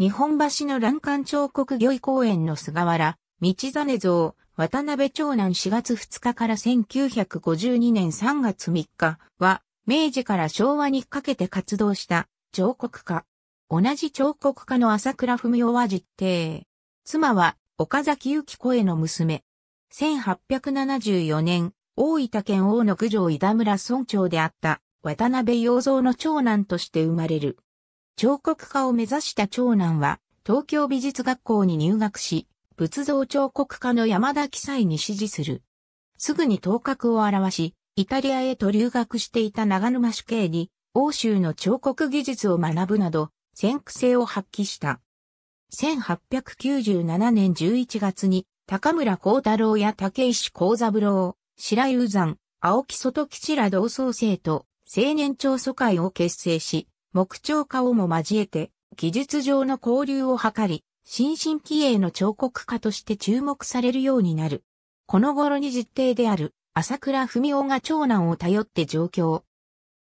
日本橋の欄干彫刻御意公園の菅原、道真像、渡辺長男4月2日から1952年3月3日は、明治から昭和にかけて活動した彫刻家。同じ彫刻家の朝倉文夫は実定。妻は岡崎幸子への娘。1874年、大分県大野九条井田村村長であった渡辺洋蔵の長男として生まれる。彫刻家を目指した長男は、東京美術学校に入学し、仏像彫刻家の山田奇才に指示する。すぐに頭角を現し、イタリアへと留学していた長沼主計に、欧州の彫刻技術を学ぶなど、先駆性を発揮した。1897年11月に、高村光太郎や竹石光三郎、白井山、青木外吉ら同窓生と青年長祖会を結成し、木彫家をも交えて、技術上の交流を図り、新進気鋭の彫刻家として注目されるようになる。この頃に実弟である朝倉文夫が長男を頼って上京。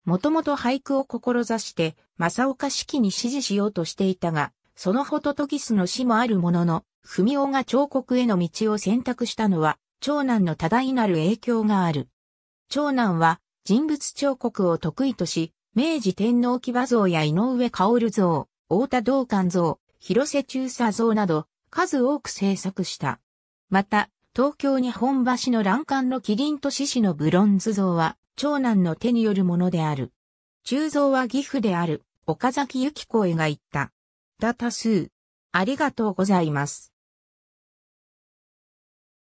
もともと俳句を志して、正岡式に支持しようとしていたが、そのホトトギスの死もあるものの、文夫が彫刻への道を選択したのは、長男の多大なる影響がある。長男は人物彫刻を得意とし、明治天皇騎馬像や井上薫像、大田道館像、広瀬中佐像など、数多く制作した。また、東京日本橋の欄干の麒麟と獅子のブロンズ像は、長男の手によるものである。鋳造は岐阜である、岡崎由紀子が言った。だ多数。ありがとうございます。